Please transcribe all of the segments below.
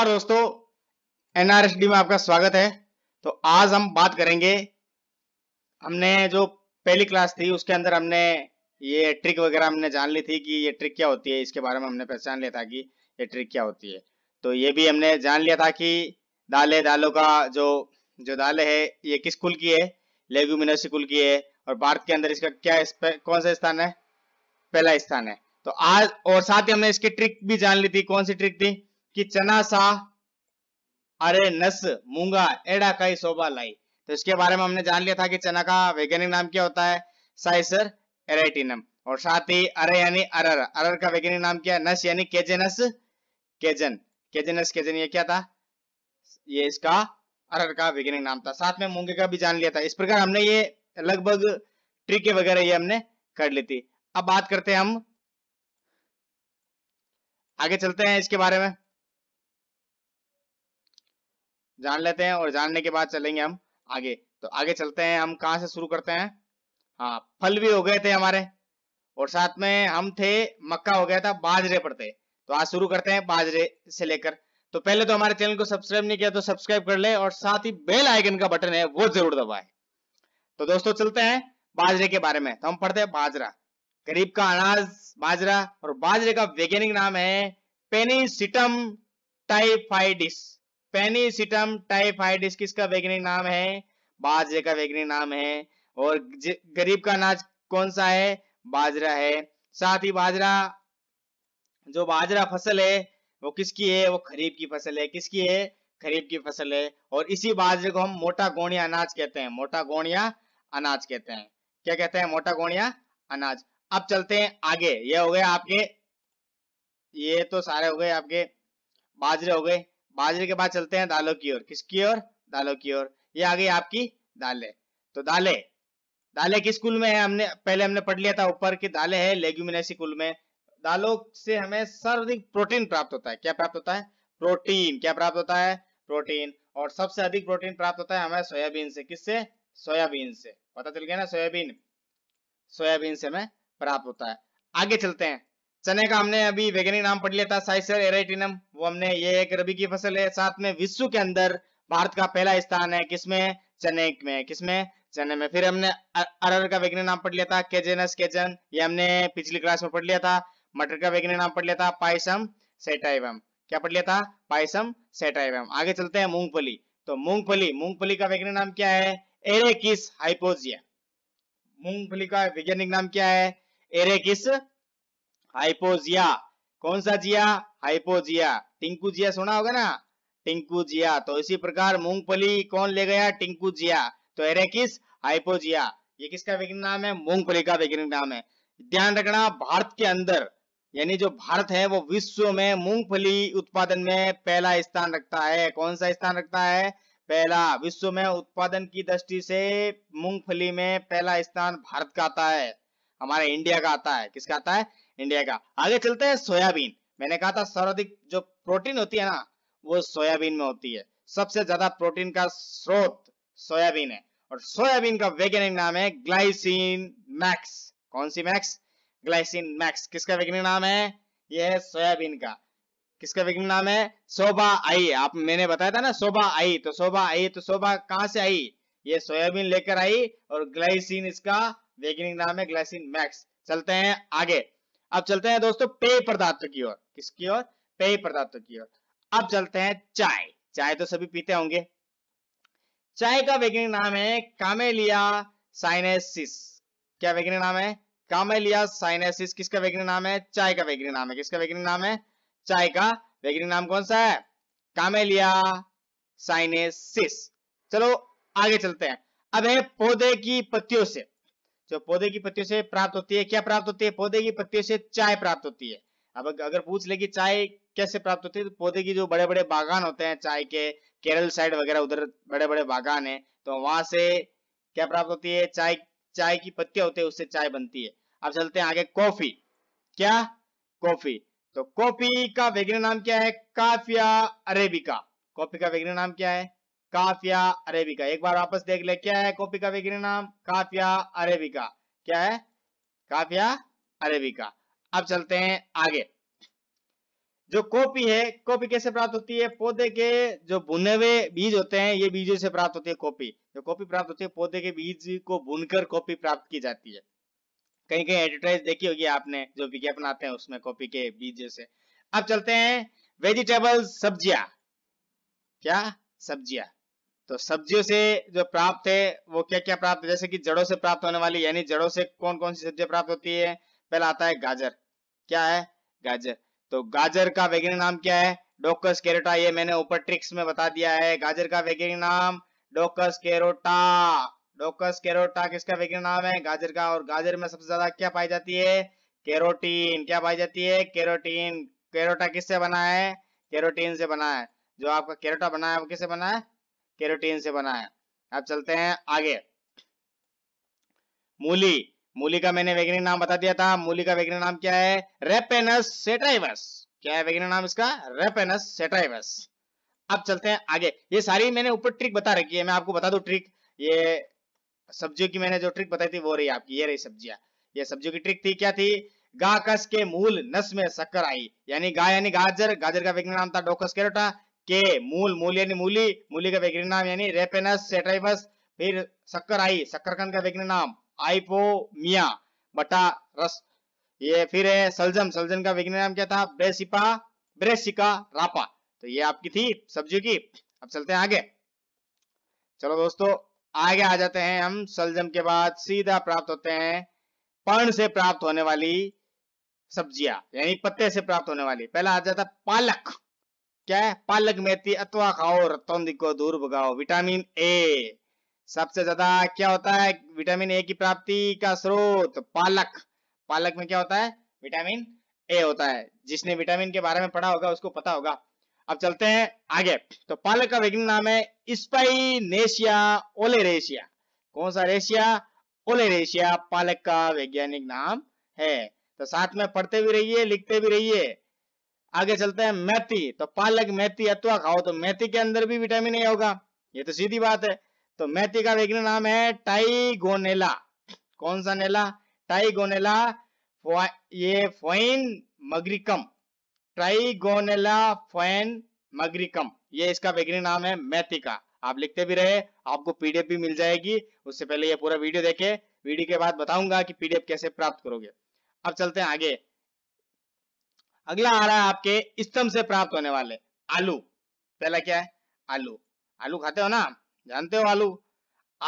नमस्कार दोस्तों एनआरएसडी में आपका स्वागत है तो आज हम बात करेंगे हमने जो पहली क्लास थी उसके अंदर हमने ये ट्रिक वगैरह हमने जान ली थी कि ये ट्रिक क्या होती है इसके बारे में हमने पहचान लिया था कि ये ट्रिक क्या होती है तो ये भी हमने जान लिया था कि दाले दालों का जो जो दाले है ये किस कुल की है लेग्यूमिनोसी कुल की है और भारत के अंदर इसका क्या इस कौन सा स्थान है पहला स्थान है तो आज और साथ ही हमने इसकी ट्रिक भी जान ली थी कौन सी ट्रिक थी कि चना सा अरे नस मूंगा एड़ा कई शोभा लाई तो इसके बारे में हमने जान लिया था कि चना का वैज्ञानिक नाम क्या होता है साइसर एराइटिनम और साथ ही अरे यानी अरर अरर का वैज्ञानिक नाम क्या है नस यानी केजेनस केजन केजेनस केजन ये क्या था ये इसका अरर का वैज्ञानिक नाम था साथ में मूंगे का भी जान लिया था इस प्रकार हमने ये लगभग ट्रिके वगैरह ये हमने कर ली थी अब बात करते हैं हम आगे चलते हैं इसके बारे में जान लेते हैं और जानने के बाद चलेंगे हम आगे तो आगे चलते हैं हम कहा से शुरू करते हैं हाँ फल भी हो गए थे हमारे और साथ में हम थे मक्का हो गया था बाजरे पर थे तो आज शुरू करते हैं बाजरे से लेकर तो पहले तो हमारे चैनल को सब्सक्राइब नहीं किया तो सब्सक्राइब कर ले और साथ ही बेल आइकन का बटन है वो जरूर दबाए तो दोस्तों चलते हैं बाजरे के बारे में तो हम पढ़ते हैं बाजरा गरीब का अनाज बाजरा और बाजरे का वैज्ञानिक नाम है पेनिसिटम टाइफाइडिस पेनिसिटम टाइफाइडिस किसका वैज्ञानिक नाम है बाजरे का वैज्ञानिक नाम है और गरीब का अनाज कौन सा है बाजरा है साथ ही बाजरा जो बाजरा फसल है वो किसकी है वो खरीफ की फसल है किसकी है खरीफ की फसल है और इसी बाजरे को हम मोटा गोणिया अनाज कहते हैं मोटा गोणिया अनाज कहते हैं क्या कहते हैं मोटा गोणिया अनाज अब चलते हैं आगे ये हो गए आपके ये तो सारे हो गए आपके बाजरे हो गए बाजरे के बाद चलते हैं दालों की ओर किसकी ओर दालों की ओर ये आ गई आपकी दालें तो दालें दालें किस कुल में है हमने पहले हमने पढ़ लिया था ऊपर की दालें है लेग्यूमिनेसी कुल में दालों से हमें सर्वाधिक प्रोटीन प्राप्त होता है क्या प्राप्त होता है प्रोटीन क्या प्राप्त होता है प्रोटीन और सबसे अधिक प्रोटीन प्राप्त होता है हमें सोयाबीन से किससे सोयाबीन से पता चल गया ना सोयाबीन सोयाबीन से हमें प्राप्त होता है आगे चलते हैं चने का हमने अभी वैज्ञानिक नाम पढ़ लिया था साइसर एराइटिनम वो हमने ये एक रबी की फसल है साथ में विश्व के अंदर भारत का पहला स्थान है किसमें चने में किसमें चने में फिर हमने अरहर का वैज्ञानिक नाम पढ़ लिया था केजेनस केजन ये हमने पिछली क्लास में पढ़ लिया था मटर का वैज्ञानिक नाम पढ़ लिया था पाइसम सेटाइवम क्या पढ़ लिया था पाइसम सेटाइवम आगे चलते हैं मूंगफली तो मूंगफली मूंगफली का वैज्ञानिक नाम क्या है एरेकिस हाइपोजिया मूंगफली का वैज्ञानिक नाम क्या है एरेकिस हाइपोजिया कौन सा जिया हाइपोजिया टिंकू जिया सुना होगा ना टिंकू जिया तो इसी प्रकार मूंगफली कौन ले गया टिंकू जिया तो एरेकिस हाइपोजिया ये किसका वैज्ञानिक नाम है मूंगफली का वैज्ञानिक नाम है ध्यान रखना भारत के अंदर यानी जो भारत है वो विश्व में मूंगफली उत्पादन में पहला स्थान रखता है कौन सा स्थान रखता है पहला विश्व में उत्पादन की दृष्टि से मूंगफली में पहला स्थान भारत का आता है हमारे इंडिया का आता है किसका आता है इंडिया का आगे चलते हैं सोयाबीन मैंने कहा था सर्वाधिक जो प्रोटीन होती है ना वो सोयाबीन में होती है सबसे ज्यादा प्रोटीन का स्रोत सोयाबीन है और सोयाबीन का वैज्ञानिक नाम है ग्लाइसिन मैक्स कौन सी मैक्स ग्लाइसिन मैक्स किसका वैज्ञानिक नाम है यह है सोयाबीन का किसका वैज्ञानिक नाम है शोभा आई आप मैंने बताया था ना शोभा आई तो शोभा आई तो शोभा कहां से आई ये सोयाबीन लेकर आई और ग्लाइसिन इसका वैज्ञानिक नाम है ग्लाइसिन मैक्स चलते हैं आगे अब चलते हैं दोस्तों पेय पदार्थ की ओर किसकी ओर पेय पदार्थ की ओर अब चलते हैं चाय चाय तो सभी पीते होंगे चाय का वैज्ञानिक नाम है कामेलिया साइनेसिस क्या वैज्ञानिक नाम है कामेलिया साइनेसिस किसका वैज्ञानिक नाम है चाय का वैज्ञानिक नाम है किसका वैज्ञानिक नाम है चाय का वैज्ञानिक नाम कौन सा है कामेलिया साइनेसिस चलो आगे चलते हैं अब है पौधे की पत्तियों से जो पौधे की पत्तियों से प्राप्त होती है क्या प्राप्त होती है पौधे की पत्तियों से चाय प्राप्त होती है अब अगर पूछ ले कि चाय कैसे प्राप्त होती है तो पौधे की जो बड़े बड़े बागान होते हैं चाय के केरल साइड वगैरह उधर बड़े बड़े बागान है तो वहां से क्या प्राप्त होती है चाय चाय की पत्तियां होती है उससे चाय बनती है अब चलते हैं आगे कॉफी क्या कॉफी तो कॉफी का वैज्ञानिक नाम क्या है काफिया अरेबिका कॉफी का वैज्ञानिक नाम क्या है काफिया अरेबिका एक बार वापस देख ले क्या है कॉपी का विग्रह नाम काफिया अरेबिका क्या है काफिया अरेबिका अब चलते हैं आगे जो कॉपी है कॉपी कैसे प्राप्त होती है पौधे के जो भुने हुए बीज होते हैं ये बीजों से प्राप्त होती है कॉपी जो कॉपी प्राप्त होती है पौधे के बीज को बुनकर कॉपी प्राप्त की जाती है कहीं कहीं एडवर्टाइज देखी होगी आपने जो विज्ञापन आते हैं उसमें कॉपी के बीज से अब चलते हैं वेजिटेबल सब्जियां क्या सब्जियां तो सब्जियों से जो प्राप्त है वो क्या क्या प्राप्त है जैसे कि जड़ों से प्राप्त होने वाली यानी जड़ों से कौन कौन सी सब्जियां प्राप्त होती है पहला आता है गाजर क्या है गाजर तो गाजर का वैज्ञानिक नाम क्या है डोकस केरोटा ये मैंने ऊपर ट्रिक्स में बता दिया है गाजर का वैज्ञानिक नाम डोकस केरोटा डोकस केरोटा किसका वैज्ञानिक नाम है गाजर का और गाजर में सबसे ज्यादा क्या पाई जाती है कैरोटीन क्या पाई जाती है कैरोटीन केरोटा किससे बना है कैरोटीन से बना है जो आपका केरोटा बना है वो किससे बना है केरोटीन से बना है अब चलते हैं आगे मूली मूली का मैंने वैज्ञानिक नाम बता दिया था मूली का वैज्ञानिक नाम क्या है रेपेनस सेटाइवस क्या है वैज्ञानिक नाम इसका रेपेनस सेटाइवस अब चलते हैं आगे ये सारी मैंने ऊपर ट्रिक बता रखी है मैं आपको बता दू ट्रिक ये सब्जियों की मैंने जो ट्रिक बताई थी वो रही आपकी ये रही सब्जियां ये सब्जियों की ट्रिक थी क्या थी गाकस के मूल नस में शक्कर आई यानी गाय यानी गाजर गाजर का वैज्ञानिक नाम था डोकस केरोटा के मूल मूल यानी मूली मूली का वैज्ञानिक नाम यानी रेपेनस सेटाइबस फिर शक्कर आई शक्करकंद का वैज्ञानिक नाम आइपोमिया बटा रस ये फिर है सलजम सलजम का वैज्ञानिक नाम क्या था ब्रेसिपा ब्रेसिका रापा तो ये आपकी थी सब्जियों की अब चलते हैं आगे चलो दोस्तों आगे आ जाते हैं हम सलजम के बाद सीधा प्राप्त होते हैं पर्ण से प्राप्त होने वाली सब्जियां यानी पत्ते से प्राप्त होने वाली पहला आ जाता पालक क्या है पालक मेथी अथवा खाओ रतौंदी को दूर भगाओ विटामिन ए सबसे ज्यादा क्या होता है विटामिन ए की प्राप्ति का स्रोत पालक पालक में क्या होता है विटामिन ए होता है जिसने विटामिन के बारे में पढ़ा होगा उसको पता होगा अब चलते हैं आगे तो पालक का वैज्ञानिक नाम है स्पाइनेशिया ओलेरेशिया कौन सा रेशिया ओलेरेशिया पालक का वैज्ञानिक नाम है तो साथ में पढ़ते भी रहिए लिखते भी रहिए आगे चलते हैं मेथी तो पालक मेथी अथवा खाओ तो मेथी के अंदर भी विटामिन ए होगा ये तो सीधी बात है तो मेथी का वैज्ञानिक नाम है टाइगोनेला कौन सा नेला टाइगोनेला ये फोइन मगरिकम ट्राइगोनेला फोइन मगरिकम ये इसका वैज्ञानिक नाम है मेथी का आप लिखते भी रहे आपको पीडीएफ भी मिल जाएगी उससे पहले ये पूरा वीडियो देखे वीडियो के बाद बताऊंगा कि पीडीएफ कैसे प्राप्त करोगे अब चलते हैं आगे अगला आ रहा है आपके स्तंभ से प्राप्त होने वाले आलू पहला क्या है आलू आलू खाते हो ना जानते हो आलू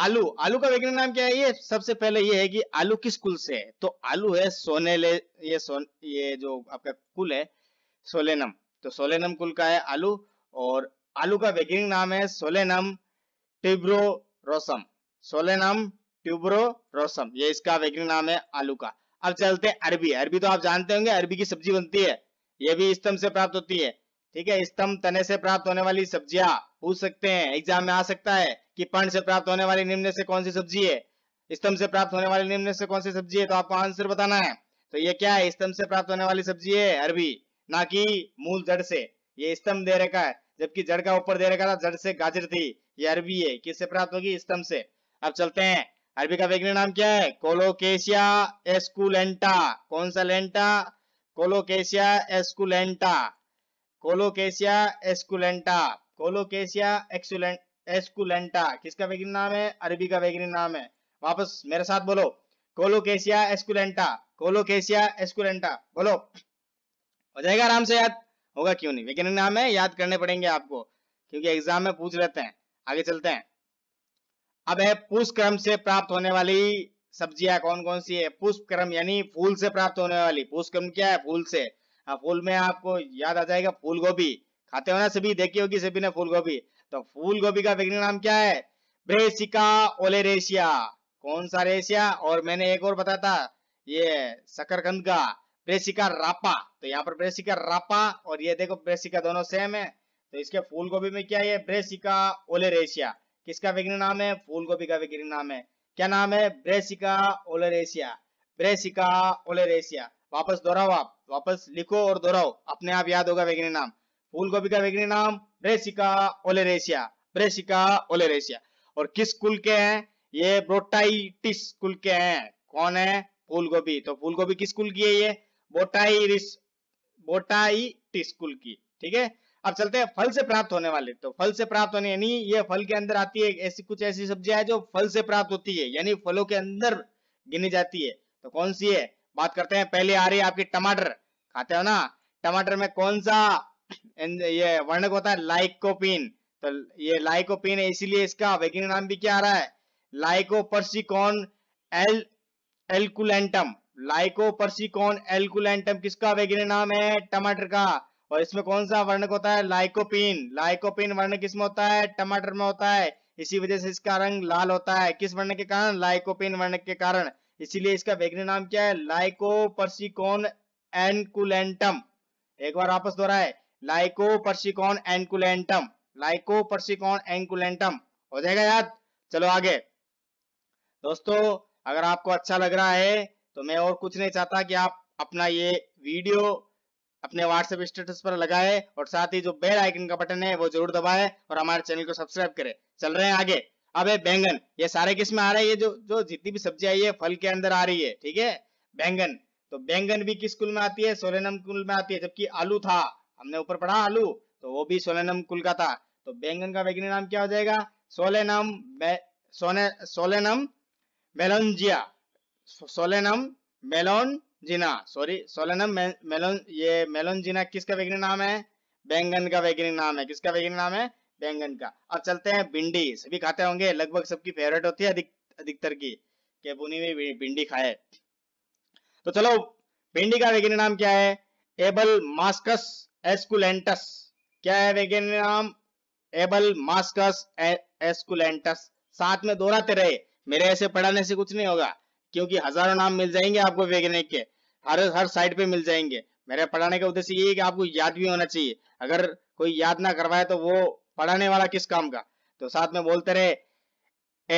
आलू आलू का वैज्ञानिक नाम क्या है ये सबसे पहले ये है कि आलू किस कुल से है तो आलू है सोनेले ये सोन ये जो आपका कुल है सोलेनम तो सोलेनम कुल का है आलू और आलू का वैज्ञानिक नाम है Solanum tuberosum Solanum tuberosum ये इसका वैज्ञानिक नाम है आलू का अब चलते हैं अरबी अरबी तो आप जानते होंगे अरबी की सब्जी बनती है ये भी स्तंभ से प्राप्त होती है ठीक है स्तंभ तने से प्राप्त होने वाली सब्जियां पूछ सकते हैं एग्जाम में आ सकता है कि पर्ण से प्राप्त होने वाली निम्न से कौन सी सब्जी है स्तंभ से प्राप्त होने वाली निम्न से कौन सी सब्जी है तो आपको आंसर बताना है तो ये क्या है स्तंभ से प्राप्त होने वाली सब्जी है अरबी ना कि मूल जड़ से ये स्तंभ दे रखा है जबकि जड़ का ऊपर दे रखा था जड़ से गाजर थी ये अरबी है किससे प्राप्त होगी स्तंभ से अब चलते हैं अरबी का वैज्ञानिक नाम क्या है कोलोकेशिया एस्कुलेंटा कौन सा लेंटा Colocasia esculenta Colocasia esculenta Colocasia esculenta किसका वैज्ञानिक नाम है अरबी का वैज्ञानिक नाम है वापस मेरे साथ बोलो कोलोकेशिया एस्कुलेंटा कोलोकेशिया एस्कुलेंटा बोलो हो जाएगा आराम से याद होगा क्यों नहीं वैज्ञानिक नाम है याद करने पड़ेंगे आपको क्योंकि एग्जाम में पूछ लेते हैं आगे चलते हैं अब है पुष्क्रम से प्राप्त होने वाली सब्जियां कौन कौन सी है पुष्पक्रम यानी फूल से प्राप्त होने वाली पुष्पक्रम क्या है फूल से हाँ, फूल में आपको याद आ जाएगा फूल गोभी खाते हो ना सभी देखी होगी सभी ने फूल गोभी तो फूल गोभी का वैज्ञानिक नाम क्या है ब्रेसिका ओलेरेशिया कौन सा रेशिया और मैंने एक और बताया था ये शकरकंद का ब्रेसिका रापा तो यहाँ पर ब्रेसिका रापा और ये देखो ब्रेसिका दोनों सेम है तो इसके फूल गोभी में क्या है ब्रेसिका ओलेरेशिया किसका वैज्ञानिक नाम है फूल गोभी का वैज्ञानिक नाम है क्या नाम है ब्रेसिका ओलरेसिया ब्रेसिका ओलरेसिया वापस दोहराओ आप वापस लिखो और दोहराओ अपने आप याद होगा वैज्ञानिक नाम फूल गोभी का वैज्ञानिक नाम ब्रेसिका ओलेरेसिया ब्रेसिका ओलेरेसिया और किस कुल के हैं ये ब्रोटाइटिस कुल के हैं कौन है फूल गोभी तो फूल गोभी किस कुल की है ये बोटाइरिस बोटाइटिस कुल की ठीक है अब चलते हैं फल से प्राप्त होने वाले तो फल से प्राप्त होने यानी ये फल के अंदर आती है ऐसी कुछ ऐसी सब्जियां है जो फल से प्राप्त होती है यानी फलों के अंदर गिनी जाती है तो कौन सी है बात करते हैं पहले आ रही है आपकी टमाटर खाते हो ना टमाटर में कौन सा ये वर्णक होता है लाइकोपिन तो ये लाइकोपिन है इसीलिए इसका वैज्ञानिक नाम भी क्या आ रहा है लाइकोपर्सिकॉन एल एल्कुलेंटम लाइकोपर्सिकॉन एल्कुलेंटम किसका वैज्ञानिक नाम है टमाटर का और इसमें कौन सा वर्णक होता है लाइकोपिन वर्ण किस किसमें होता है टमाटर में होता है इसी वजह से इसका रंग लाल होता है किस वर्ण के कारण लाइकोपिन वर्ण के कारण इसीलिए इसका वैज्ञानिक नाम क्या है लाइकोपर्सिकॉन एनकुलेंटम एक बार वापस दोहराए लाइकोपर्सिकॉन एनकुलेंटम पर्सिकोन एनकुलेंटम हो जाएगा याद चलो आगे दोस्तों अगर आपको अच्छा लग रहा है तो मैं और कुछ नहीं चाहता कि आप अपना ये वीडियो अपने व्हाट्सएप स्टेटस पर लगाए और साथ ही जो बेल आइकन का बटन है वो जरूर दबाए और हमारे चैनल को सब्सक्राइब करें चल रहे हैं आगे अब है बैंगन ये सारे किस में आ रहे हैं ये जो जो जितनी भी सब्जी आई है फल के अंदर आ रही है ठीक है बैंगन तो बैंगन भी किस कुल में आती है सोलेनम कुल में आती है जबकि आलू था हमने ऊपर पढ़ा आलू तो वो भी सोलेनम कुल का था तो बैंगन का वैज्ञानिक नाम क्या हो जाएगा सोलेनम सोने Solanum melongena Solanum melongena sorry Solanum melon ये मेलोन जीना किसका वैज्ञानिक नाम है बैंगन का वैज्ञानिक नाम है किसका वैज्ञानिक नाम है बैंगन का अब चलते हैं भिंडी सभी खाते होंगे लगभग सबकी फेवरेट होती है अधिकतर की बुनी हुई भिंडी खाए तो चलो भिंडी का वैज्ञानिक नाम क्या है एबल मास्कस एस्कुलेंटस क्या है वैज्ञानिक नाम एबल मास्कस एस्कुलेंटस साथ में दोहराते रहे मेरे ऐसे पढ़ाने से कुछ नहीं होगा क्योंकि हजारों नाम मिल जाएंगे आपको वैज्ञानिक के हर हर साइड पे मिल जाएंगे मेरे पढ़ाने का उद्देश्य ये है कि आपको याद भी होना चाहिए अगर कोई याद ना करवाए तो वो पढ़ाने वाला किस काम का तो साथ में बोलते रहे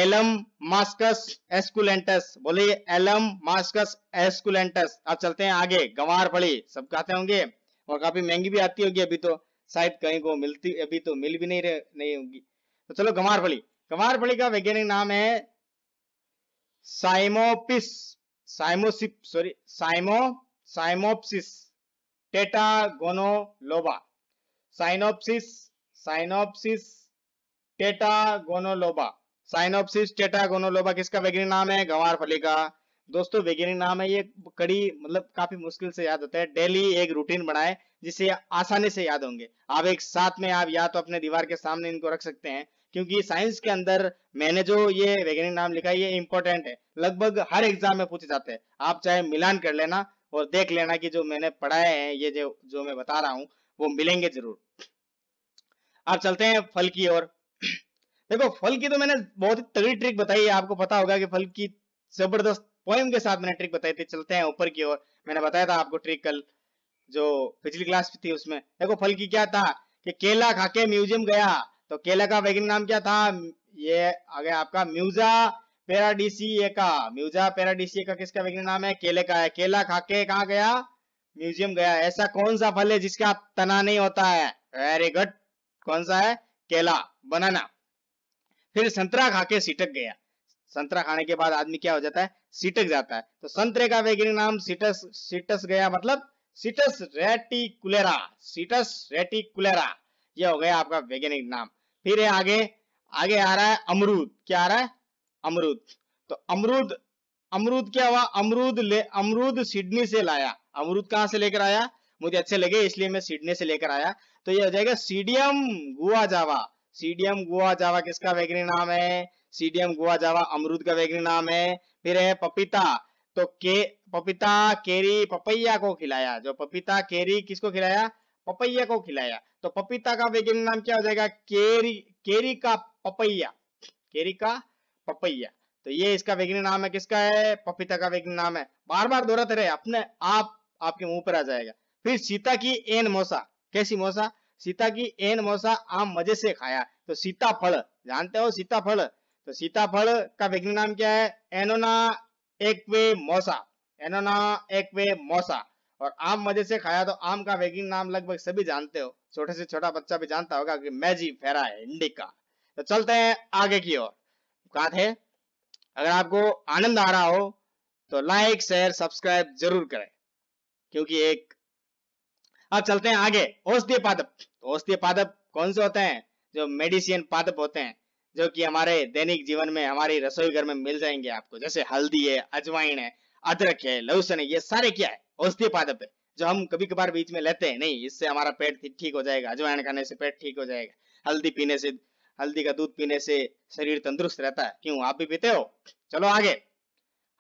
एलम मास्कस एस्कुलेंटस बोलिए एलम मास्कस एस्कुलेंटस अब चलते हैं आगे गंवार फली सब कहते होंगे और काफी महंगी भी आती होगी अभी तो शायद कहीं को मिलती अभी तो मिल भी नहीं रहे नहीं होगी तो चलो गंवार फली गंवार फली का वैज्ञानिक नाम है साइमोपिस साइमोसिप सॉरी साइमो Cyamopsis tetragonoloba Cyamopsis Cyamopsis tetragonoloba Cyamopsis tetragonoloba किसका वैज्ञानिक नाम है गंवार फली का दोस्तों वैज्ञानिक नाम है ये कड़ी मतलब काफी मुश्किल से याद होता है डेली एक रूटीन बनाए जिसे आसानी से याद होंगे आप एक साथ में आप या तो अपने दीवार के सामने इनको रख सकते हैं क्योंकि साइंस के अंदर मैंने जो ये वैज्ञानिक नाम लिखा ये इंपॉर्टेंट है लगभग हर एग्जाम में पूछे जाते हैं आप चाहे मिलान कर लेना और देख लेना कि जो मैंने पढ़ाए हैं ये जो जो मैं बता रहा हूँ वो मिलेंगे जरूर आप चलते हैं फल की ओर देखो फल की तो मैंने बहुत ही तगड़ी ट्रिक बताई है आपको पता होगा कि फल की जबरदस्त पोएम के साथ मैंने ट्रिक बताई थी चलते हैं ऊपर की ओर मैंने बताया था आपको ट्रिक कल जो पिछली क्लास थी उसमें देखो फल की क्या था कि केला खाके म्यूजियम गया तो केला का वैज्ञानिक नाम क्या था ये आ गया आपका म्यूजा पेराडीसी का म्यूजा पेराडीसी का किसका वैज्ञानिक नाम है केले का है केला खाके कहा गया म्यूजियम गया ऐसा कौन सा फल है जिसका तना नहीं होता है वेरी गुड कौन सा है केला बनाना फिर संतरा खाके सिटक गया संतरा खाने के बाद आदमी क्या हो जाता है सिटक जाता है तो संतरे का वैज्ञानिक नाम सिटस सिटस गया मतलब सिटस रेटिकुलेरा सिटस रेटिकुलेरा यह हो गया आपका वैज्ञानिक नाम फिर है आगे आगे आ रहा है अमरूद क्या आ रहा है अमरूद तो अमरूद अमरूद क्या हुआ अमरूद ले अमरूद सिडनी से लाया अमरूद कहां से लेकर आया मुझे अच्छे लगे इसलिए मैं सिडनी से लेकर आया तो ये हो जाएगा सीडियम गुआ जावा सीडियम गुआ जावा किसका वैग्नि नाम है सीडियम गुआ जावा अमरूद का वैग्नि नाम है फिर है पपीता तो के पपीता केरी पपैया को खिलाया जो पपीता केरी किसको खिलाया पपैया को खिलाया तो पपीता का वैज्ञानिक नाम क्या हो जाएगा केरी केरी का पपैया केरी का पपैया तो ये इसका वैज्ञानिक नाम है किसका है पपीता का वैज्ञानिक नाम है बार बार दोहराते रहे अपने आप आपके मुंह पर आ जाएगा फिर सीता की एन मोसा कैसी मोसा सीता की एन मोसा आम मजे से खाया तो सीता फल जानते हो सीता फल तो सीता फल का वैज्ञानिक नाम क्या है एनोना एक्वे मोसा एनोना एक्वे मोसा और आम मजे से खाया तो आम का वैज्ञानिक नाम लगभग सभी जानते हो छोटे से छोटा बच्चा भी जानता होगा कि मैजी फेरा है इंडिका तो चलते हैं आगे की ओर कहा थे अगर आपको आनंद आ रहा हो तो लाइक शेयर सब्सक्राइब जरूर करें क्योंकि एक अब चलते हैं आगे औषधीय पादप तो औषधीय पादप कौन से होते हैं जो मेडिसिन पादप होते हैं जो कि हमारे दैनिक जीवन में हमारी रसोई घर में मिल जाएंगे आपको जैसे हल्दी है अजवाइन है अदरक है लहसुन है ये सारे क्या है औषधीय पादप है जो हम कभी कभार बीच में लेते हैं नहीं इससे हमारा पेट ठीक हो जाएगा अजवाइन खाने से पेट ठीक हो जाएगा हल्दी पीने से हल्दी का दूध पीने से शरीर तंदुरुस्त रहता है क्यों आप भी पीते हो चलो आगे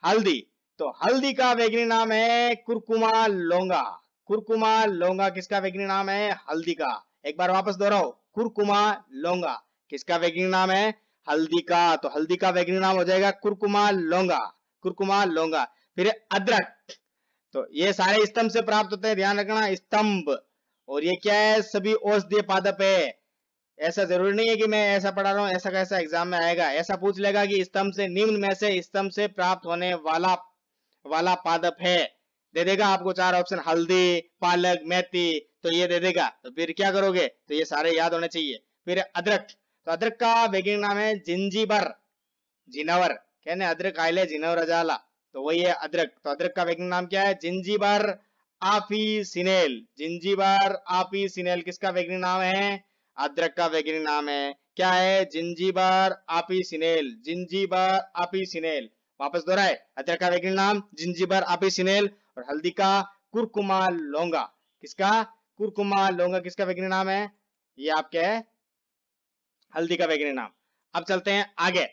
हल्दी तो हल्दी का वैज्ञानिक नाम है कुरकुमा लोंगा कुरकुमा लोंगा किसका वैज्ञानिक नाम है हल्दी का एक बार वापस दोहराओ कुरकुमा लोंगा किसका वैज्ञानिक नाम है हल्दी का तो हल्दी का वैज्ञानिक नाम हो जाएगा कुरकुमा लोंगा कुरकुमा लोंगा फिर अदरक तो ये सारे स्तंभ से प्राप्त होते हैं ध्यान रखना स्तंभ और ये क्या है सभी औषधीय पादप है ऐसा जरूरी नहीं है कि मैं ऐसा पढ़ा रहा हूँ ऐसा कैसा एग्जाम में आएगा ऐसा पूछ लेगा कि स्तंभ से निम्न में से स्तंभ से प्राप्त होने वाला वाला पादप है दे देगा आपको चार ऑप्शन हल्दी पालक मेथी तो ये दे देगा तो फिर क्या करोगे तो ये सारे याद होने चाहिए फिर अदरक तो अदरक का वैज्ञानिक नाम है जिंजीबर जिनावर कहने अदरक आयले जिनावर अजाला तो वही है अदरक तो अदरक का वैज्ञानिक नाम क्या है जिंजीबर आफी सिनेल जिंजीबर आफी सिनेल किसका वैज्ञानिक नाम है अदरक का वैज्ञानिक नाम है क्या है जिंजीबर आपी सिनेल जिंजीबर आपी सिनेल वापस दोहराए अदरक का वैज्ञानिक नाम जिंजीबर आपी सिनेल और हल्दी का कुरकुमा लोंगा किसका कुरकुमा लोंगा किसका वैज्ञानिक नाम है ये आपके है हल्दी का वैज्ञानिक नाम अब चलते हैं आगे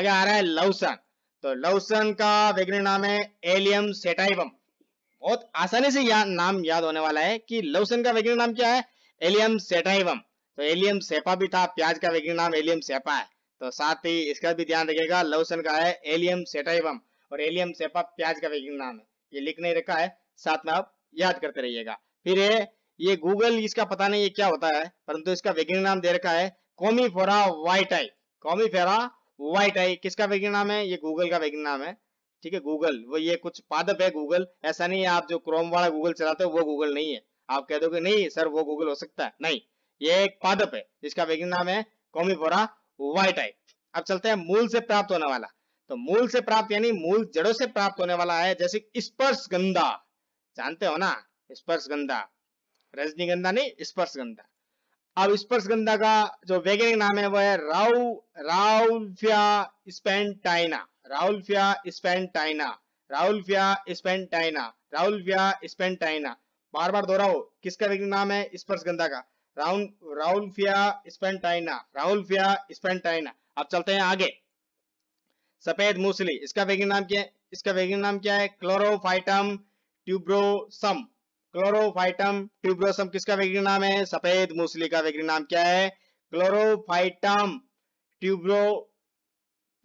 आगे आ रहा है लहसुन तो लवसन का वैज्ञानिक नाम है एलियम सेटाइवम बहुत आसानी से या, नाम याद होने वाला है कि लवसन का वैज्ञानिक नाम क्या है एलियम सेटाइवम तो एलियम सेपा भी था प्याज का वैज्ञानिक नाम एलियम सेपा है तो साथ ही इसका भी ध्यान रखेगा लवसन का है एलियम सेटाइवम और एलियम सेपा प्याज का वैज्ञानिक नाम है ये लिख नहीं रखा है साथ में आप याद करते रहिएगा फिर ये ये गूगल इसका पता नहीं ये क्या होता है परंतु इसका वैज्ञानिक नाम दे रखा है कॉमीफोरा वाइटाई कॉमीफेरा वाइट आई किसका वैज्ञानिक नाम है ये गूगल का वैज्ञानिक नाम है ठीक है गूगल वो ये कुछ पादप है गूगल ऐसा नहीं है आप जो क्रोम वाला गूगल चलाते हो वो गूगल नहीं है आप कह कि नहीं सर वो गूगल हो सकता है नहीं ये एक पादप है जिसका वैज्ञानिक नाम है कॉमिफोरा वाइट आई अब चलते हैं मूल से प्राप्त होने वाला तो मूल से प्राप्त यानी मूल जड़ों से प्राप्त होने वाला है जैसे स्पर्श गंदा जानते हो ना स्पर्श गंधा रजनीगंधा नहीं स्पर्श गंधा अब स्पर्श गंधा का जो वैज्ञानिक नाम है वह है राउ Rauvolfia serpentina Rauvolfia serpentina Rauvolfia serpentina Rauvolfia serpentina बार बार दोहराओ किसका वैज्ञानिक नाम है स्पर्श गंधा का राउन राउल्फिया स्पेंटाइना राउल्फिया स्पेंटाइना अब चलते हैं आगे सफेद मूसली इसका वैज्ञानिक नाम क्या है इसका वैज्ञानिक नाम क्या है क्लोरोफाइटम ट्यूब्रोसम क्लोरोफाइटम ट्यूब्रोसम किसका वैज्ञानिक नाम है सफेद मूसली का वैज्ञानिक नाम क्या है क्लोरोफाइटम ट्यूब्रो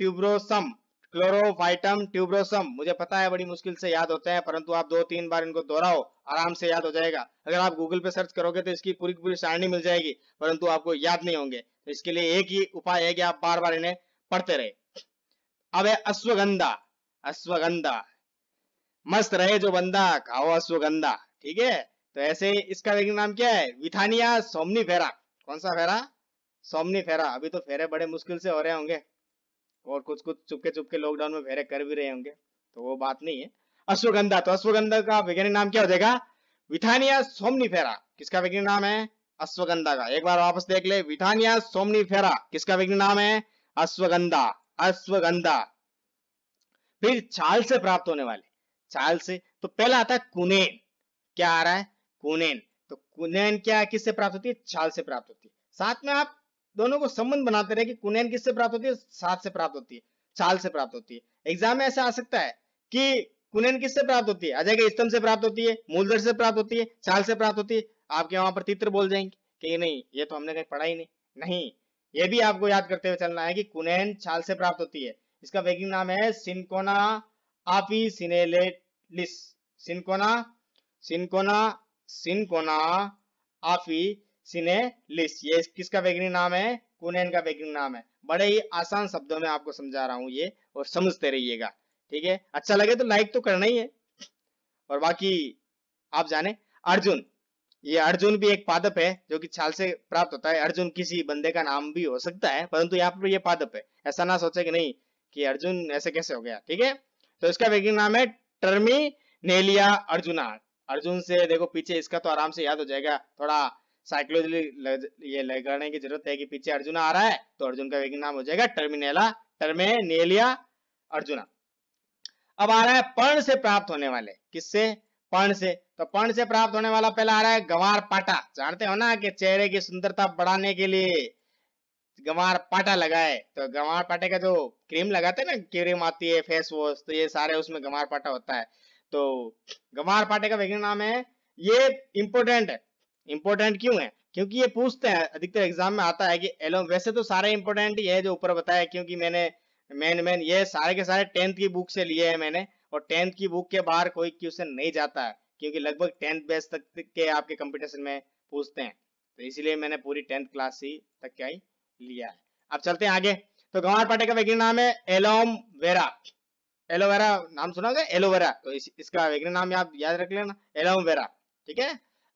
ट्यूब्रोसम क्लोरोफाइटम ट्यूब्रोसम मुझे पता है बड़ी मुश्किल से याद होता है परंतु आप दो तीन बार इनको दोहराओ आराम से याद हो जाएगा अगर आप गूगल पे सर्च करोगे तो इसकी पूरी पूरी सारणी मिल जाएगी परंतु आपको याद नहीं होंगे तो इसके लिए एक ही उपाय है कि आप बार बार इन्हें पढ़ते रहे अब है अश्वगंधा अश्वगंधा मस्त रहे जो बंदा खाओ अश्वगंधा ठीक है तो ऐसे इसका नाम क्या है विथानिया फेरा कौन सा फेरा सोमनी फेरा अभी तो फेरे बड़े मुश्किल से हो रहे होंगे और कुछ कुछ चुपके चुपके लॉकडाउन में फेरे कर भी रहे होंगे तो वो बात नहीं है अश्वगंधा तो अश्वगंधा का वैज्ञानिक नाम क्या हो जाएगा विथानिया फेरा किसका वैज्ञानिक नाम है अश्वगंधा का एक बार वापस देख ले विथानिया सोमनी फेरा किसका वैज्ञानिक नाम है अश्वगंधा अश्वगंधा फिर छाल से प्राप्त होने वाले छाल से तो पहला आता है कुनेन क्या आ रहा है कुनेन तो कुनेन क्या किससे प्राप्त होती है छाल से प्राप्त होती है साथ में आप दोनों को संबंध बनाते रहे कि कुनेन किससे प्राप्त होती है साथ से प्राप्त होती है छाल से प्राप्त होती है एग्जाम में ऐसा आ सकता है कि कुनेन किससे प्राप्त होती है अजय के स्तंभ से प्राप्त होती है मूलधर से प्राप्त होती है छाल से प्राप्त होती है आपके वहां पर तित्र बोल जाएंगे कि नहीं ये तो हमने कहीं पढ़ा ही नहीं नहीं ये भी आपको याद करते हुए चलना है कि कुनेन छाल से प्राप्त होती है इसका वैज्ञानिक नाम है Cinchona officinalis Cinchona Cinchona Cinchona officinalis ये किसका वैज्ञानिक नाम है कुनेन का वैज्ञानिक नाम है बड़े ही आसान शब्दों में आपको समझा रहा हूँ ये और समझते रहिएगा ठीक है अच्छा लगे तो लाइक तो करना ही है और बाकी आप जाने अर्जुन ये अर्जुन भी एक पादप है जो कि छाल से प्राप्त होता है अर्जुन किसी बंदे का नाम भी हो सकता है परंतु यहाँ पर ये पादप है ऐसा ना सोचे कि नहीं कि अर्जुन ऐसे कैसे हो गया ठीक है तो इसका वैज्ञानिक नाम है टर्मी नेलिया अर्जुना अर्जुन से देखो पीछे इसका तो आराम से याद हो जाएगा थोड़ा साइकोलॉजी ये लगाने की जरूरत है कि पीछे अर्जुन आ रहा है तो अर्जुन का वैज्ञानिक नाम हो जाएगा टर्मिनेला टर्मिनेलिया अर्जुना अब आ रहा है पर्ण से प्राप्त होने वाले किससे पर्ण से तो पर्ण से प्राप्त होने वाला पहला आ रहा है गंवार पाटा जानते हो ना कि चेहरे की सुंदरता बढ़ाने के लिए गवार पाटा लगाए तो गवार पाटे का जो क्रीम लगाते हैं ना क्रीम आती है फेस वॉश तो ये सारे उसमें गंवार पाटा होता है तो गवार पाटे का वैज्ञानिक नाम है ये इंपोर्टेंट है इंपोर्टेंट क्यों है क्योंकि ये पूछते हैं अधिकतर एग्जाम में आता है कि एलो वैसे तो सारे इंपोर्टेंट ही है जो ऊपर बताया क्योंकि मैंने मेन मेन ये सारे के सारे टेंथ की बुक से लिए है मैंने और टेंथ की बुक के बाहर कोई क्वेश्चन नहीं जाता है क्योंकि लगभग टेंथ बेस तक के आपके कंपटीशन में पूछते हैं तो इसीलिए मैंने पूरी टेंथ क्लास ही तक क्या ही लिया है अब चलते हैं आगे तो गंवार पाटे का वैज्ञानिक नाम है एलोम वेरा एलोवेरा नाम सुना होगा एलोवेरा तो इस, इसका एक नाम आप याद रख लेना एलोवेरा ठीक है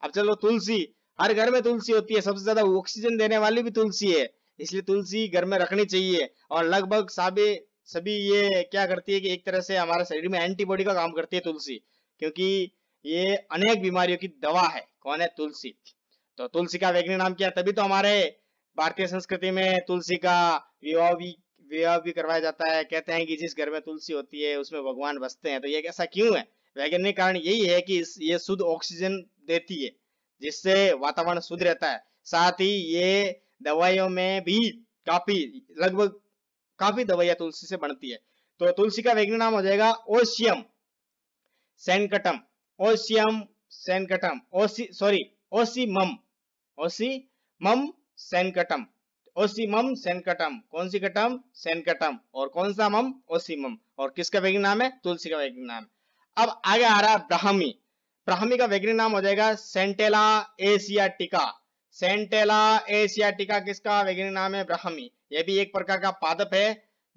अब चलो तुलसी हर घर में तुलसी होती है सबसे ज्यादा ऑक्सीजन देने वाली भी तुलसी है इसलिए तुलसी घर में रखनी चाहिए और लगभग साबे सभी ये क्या करती है कि एक तरह से हमारे शरीर में एंटीबॉडी का काम करती है तुलसी क्योंकि ये अनेक बीमारियों की दवा है कौन है तुलसी तो तुलसी का वैज्ञानिक नाम क्या तभी तो हमारे भारतीय संस्कृति में तुलसी का विवाह भी विवाह भी करवाया जाता है कहते हैं कि जिस घर में तुलसी होती है उसमें भगवान बसते हैं तो ये ऐसा क्यों है वैज्ञानिक कारण यही है कि ये शुद्ध ऑक्सीजन देती है जिससे वातावरण शुद्ध रहता है साथ ही ये दवाइयों में भी काफी लगभग काफी दवाइयां तुलसी से बनती है तो तुलसी का वैज्ञानिक नाम हो जाएगा ओशियम सैनकटम ओशियम सैनकटम ओसी सॉरी ओसी मम ओसी मम सैनकटम ओसिमम सेनकटम कौन सी कटम सेनकटम और कौन सा मम ओसीम और किसका वैज्ञानिक नाम है तुलसी का वैज्ञानिक नाम अब आगे आ रहा है ब्राह्मी ब्राह्मी का वैज्ञानिक नाम हो जाएगा सेंटेला एशियाटिका सेंटेला एशियाटिका किसका वैज्ञानिक नाम है ब्राह्मी यह भी एक प्रकार का पादप है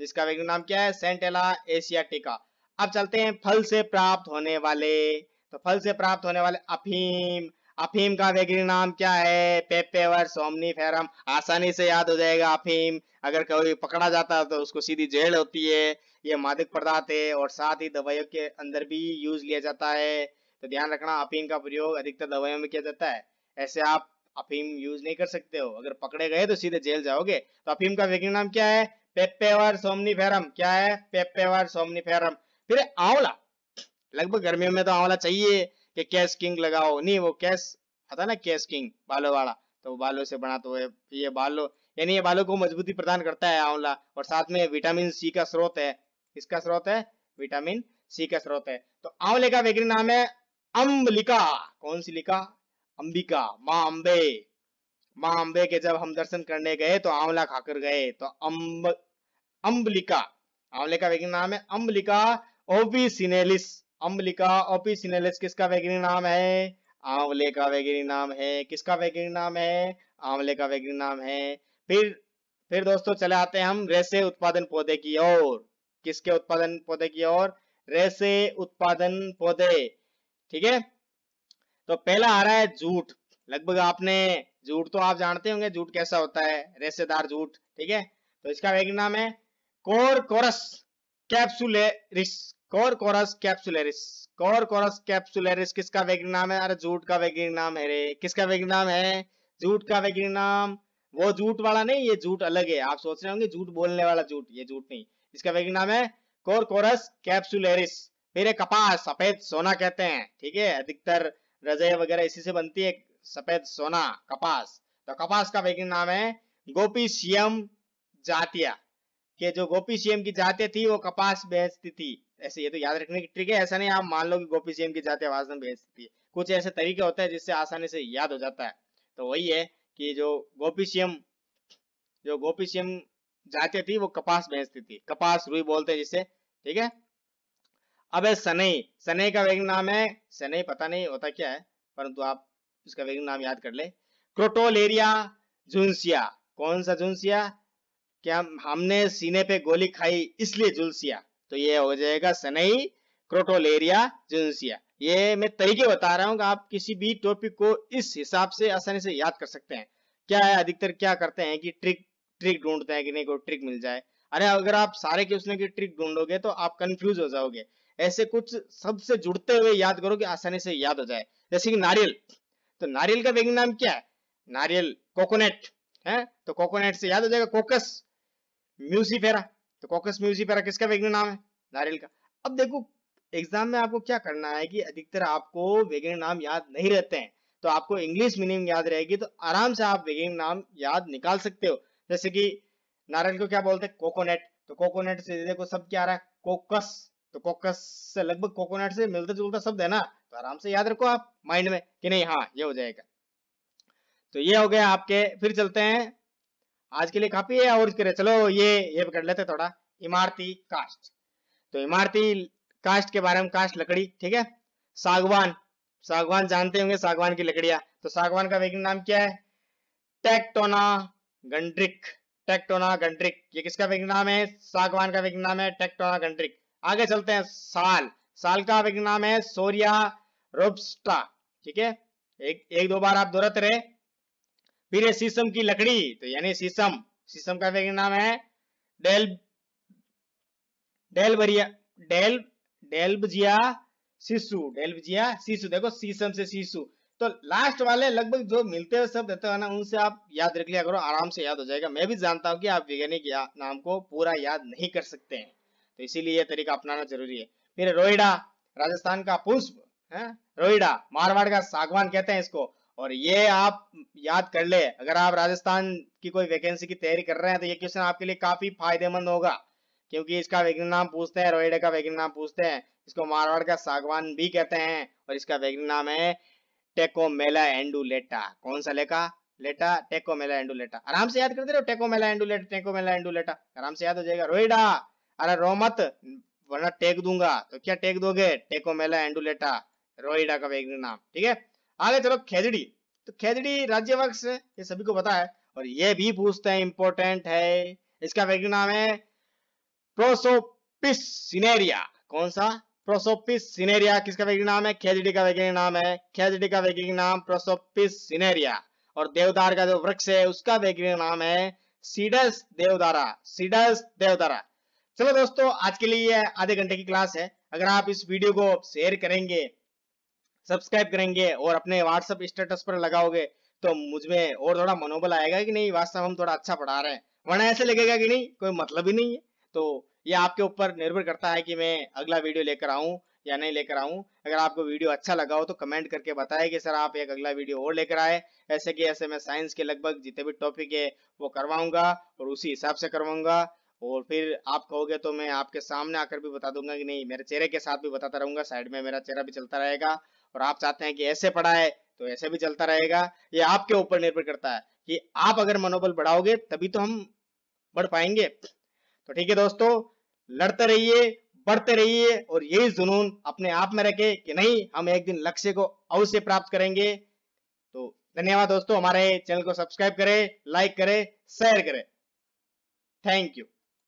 जिसका वैज्ञानिक नाम क्या है सेंटेला एशियाटिका अब चलते हैं फल से प्राप्त होने वाले तो फल से प्राप्त होने वाले अफीम अफीम का फैक्ट्री नाम क्या है पेपेवर सोमनी फेरम आसानी से याद हो जाएगा अफीम अगर कोई पकड़ा जाता है तो उसको सीधी जेल होती है ये मादक पदार्थ है और साथ ही दवाइयों के अंदर भी यूज लिया जाता है तो ध्यान रखना अफीम का प्रयोग अधिकतर दवाइयों में किया जाता है ऐसे आप अफीम यूज नहीं कर सकते हो अगर पकड़े गए तो सीधे जेल जाओगे तो अफीम का फैक्ट्री नाम क्या है पेपेवर सोमनी फेरम क्या है पेपेवर सोमनी फेरम फिर आंवला लगभग गर्मियों में तो आंवला चाहिए कि कैश किंग लगाओ नहीं वो कैश आता ना कैश किंग बालो वाला तो बालों से बना तो ये बालो यानी ये बालों को मजबूती प्रदान करता है आंवला और साथ में विटामिन सी का स्रोत है इसका स्रोत है विटामिन सी का स्रोत है तो आंवले का वैज्ञानिक नाम है अम्बलिका कौन सी लिखा अंबिका माँ अम्बे माँ अम्बे के जब हम दर्शन करने गए तो आंवला खाकर गए तो अम्ब अम्बलिका आंवले का वैज्ञानिक नाम है अम्बलिका ओबीसिनेलिस अम्बलिका ऑपिसिनेलिस किसका वैज्ञानिक नाम है आंवले का वैज्ञानिक नाम है किसका वैज्ञानिक नाम है आंवले का वैज्ञानिक नाम है फिर फिर दोस्तों चले आते हैं हम रेसे उत्पादन पौधे की ओर किसके उत्पादन पौधे की ओर रेसे उत्पादन पौधे ठीक है तो पहला आ रहा है जूट लगभग आपने जूट तो आप जानते होंगे जूट कैसा होता है रेसेदार जूट ठीक है तो इसका वैज्ञानिक नाम है Corchorus capsularis Corchorus capsularis Corchorus capsularis किसका वैज्ञानिक नाम है अरे जूट का वैज्ञानिक नाम है रे किसका वैज्ञानिक नाम है जूट का वैज्ञानिक नाम वो जूट वाला नहीं ये जूट अलग है आप सोच रहे होंगे जूट बोलने वाला जूट ये जूट नहीं इसका वैज्ञानिक नाम है कॉरकोरस कैप्सुलरिस फिर है कपास सफेद सोना कहते हैं ठीक है अधिकतर रजय वगैरह इसी से बनती है सफेद सोना कपास तो कपास का वैज्ञानिक नाम है गोपीशियम जातिया के जो गोपीशियम की जातिया थी वो कपास बेचती थी ऐसे ये तो याद रखने की ट्रिक है ऐसा नहीं आप मान लो कि गोपी सीएम की जाति आवाज में भेज सकती है कुछ ऐसे तरीके होते हैं जिससे आसानी से याद हो जाता है तो वही है कि जो गोपी सीएम जो गोपी सीएम जाते थी वो कपास भेजती थी कपास रुई बोलते हैं जिसे ठीक है अब है सनई सनई का वैज्ञानिक नाम है सनई पता नहीं होता क्या है परंतु आप इसका वैज्ञानिक नाम याद कर ले क्रोटोलेरिया जुन्सिया कौन सा जुन्सिया क्या हमने सीने पे गोली खाई इसलिए जुलसिया तो ये हो जाएगा सनई क्रोटोलेरिया जिन्सिया ये मैं तरीके बता रहा हूँ कि आप किसी भी टॉपिक को इस हिसाब से आसानी से याद कर सकते हैं क्या है अधिकतर क्या करते हैं कि ट्रिक ट्रिक ढूंढते हैं कि नहीं कोई ट्रिक मिल जाए अरे अगर आप सारे क्वेश्चन की ट्रिक ढूंढोगे तो आप कंफ्यूज हो जाओगे ऐसे कुछ सबसे जुड़ते हुए याद करो कि आसानी से याद हो जाए जैसे कि नारियल तो नारियल का वैज्ञानिक नाम क्या है नारियल कोकोनट है तो कोकोनट से याद हो जाएगा कोकस म्यूसीफेरा तो कॉकस म्यूजी म्यूजिपेरा किसका वैज्ञानिक नाम है नारियल का अब देखो एग्जाम में आपको क्या करना है कि अधिकतर आपको वैज्ञानिक नाम याद नहीं रहते हैं तो आपको इंग्लिश मीनिंग याद रहेगी तो आराम से आप वैज्ञानिक नाम याद निकाल सकते हो जैसे कि नारियल को क्या बोलते हैं कोकोनट तो कोकोनट से देखो सब क्या रहा है कोकस तो कोकस से लगभग कोकोनट से मिलता जुलता शब्द है ना तो आराम से याद रखो आप माइंड में कि नहीं हाँ ये हो जाएगा तो ये हो गया आपके फिर चलते हैं आज के लिए काफी है और करे चलो ये ये कर लेते थोड़ा इमारती कास्ट तो इमारती कास्ट के बारे में कास्ट लकड़ी ठीक है सागवान सागवान जानते होंगे सागवान की लकड़ियां तो सागवान का वैज्ञानिक नाम क्या है टेक्टोना गंड्रिक टेक्टोना गंड्रिक ये किसका वैज्ञानिक नाम है सागवान का वैज्ञानिक नाम है टेक्टोना गंड्रिक आगे चलते हैं साल साल का वैज्ञानिक नाम है सोरिया रोबस्टा ठीक है एक एक दो बार आप दोहराते रहे फिर है शीशम की लकड़ी तो यानी शीशम शीशम का नाम है डेल डेलबरिया डेल डेल्बजिया शिशु डेल्बजिया शिशु देखो शीशम से शिशु तो लास्ट वाले लगभग जो मिलते हैं सब देते हैं ना उनसे आप याद रख लिया करो आराम से याद हो जाएगा मैं भी जानता हूँ कि आप वैज्ञानिक नाम को पूरा याद नहीं कर सकते हैं तो इसीलिए यह तरीका अपनाना जरूरी है फिर रोहिडा राजस्थान का पुष्प है रोहिडा मारवाड़ का सागवान कहते हैं इसको और ये आप याद कर ले अगर आप राजस्थान की कोई वैकेंसी की तैयारी कर रहे हैं तो ये क्वेश्चन आपके लिए काफी फायदेमंद होगा क्योंकि इसका वैज्ञानिक नाम पूछते हैं रोहिडे का वैज्ञानिक नाम पूछते हैं इसको मारवाड़ का सागवान भी कहते हैं और इसका वैज्ञानिक नाम है टेकोमेला एंडुलेटा कौन सा लेका लेटा टेकोमेला एंडुलेटा आराम से याद करते रहो टेकोमेला एंडुलेटा टेकोमेला एंडुलेटा आराम से याद हो जाएगा रोहिडा अरे रोमत वरना टेक दूंगा तो क्या टेक दोगे टेकोमेला एंडुलेटा रोहिडा का वैज्ञानिक नाम ठीक है आगे चलो खेजड़ी तो खेजड़ी राज्य वंश ये सभी को पता है और ये भी पूछते हैं इंपॉर्टेंट है इसका वैज्ञानिक नाम है प्रोसोपिस सिनेरिया कौन सा प्रोसोपिस सिनेरिया किसका वैज्ञानिक नाम है खेजड़ी का वैज्ञानिक नाम है खेजड़ी का वैज्ञानिक नाम प्रोसोपिस सिनेरिया और देवदार का जो वृक्ष है उसका वैज्ञानिक नाम है सीडस देवदारा सीडस देवदारा चलो दोस्तों आज के लिए आधे घंटे की क्लास है अगर आप इस वीडियो को शेयर करेंगे सब्सक्राइब करेंगे और अपने व्हाट्सअप स्टेटस पर लगाओगे तो मुझमें और थोड़ा मनोबल आएगा कि नहीं वास्तव हम थोड़ा अच्छा पढ़ा रहे हैं वरना ऐसे लगेगा कि नहीं कोई मतलब ही नहीं है तो ये आपके ऊपर निर्भर करता है कि मैं अगला वीडियो लेकर आऊँ या नहीं लेकर आऊँ अगर आपको वीडियो अच्छा लगा हो तो कमेंट करके बताएं कि सर आप एक अगला वीडियो और लेकर आए ऐसे कि ऐसे मैं साइंस के लगभग जितने भी टॉपिक है वो करवाऊंगा और उसी हिसाब से करवाऊंगा और फिर आप कहोगे तो मैं आपके सामने आकर भी बता दूंगा कि नहीं मेरे चेहरे के साथ भी बताता रहूंगा साइड में मेरा चेहरा भी चलता रहेगा और आप चाहते हैं कि ऐसे पढ़ाए तो ऐसे भी चलता रहेगा ये आपके ऊपर निर्भर करता है कि आप अगर मनोबल बढ़ाओगे तभी तो हम बढ़ पाएंगे तो ठीक है दोस्तों लड़ते रहिए बढ़ते रहिए और यही जुनून अपने आप में रखे कि नहीं हम एक दिन लक्ष्य को अवश्य प्राप्त करेंगे तो धन्यवाद दोस्तों हमारे चैनल को सब्सक्राइब करें लाइक करें शेयर करें थैंक यू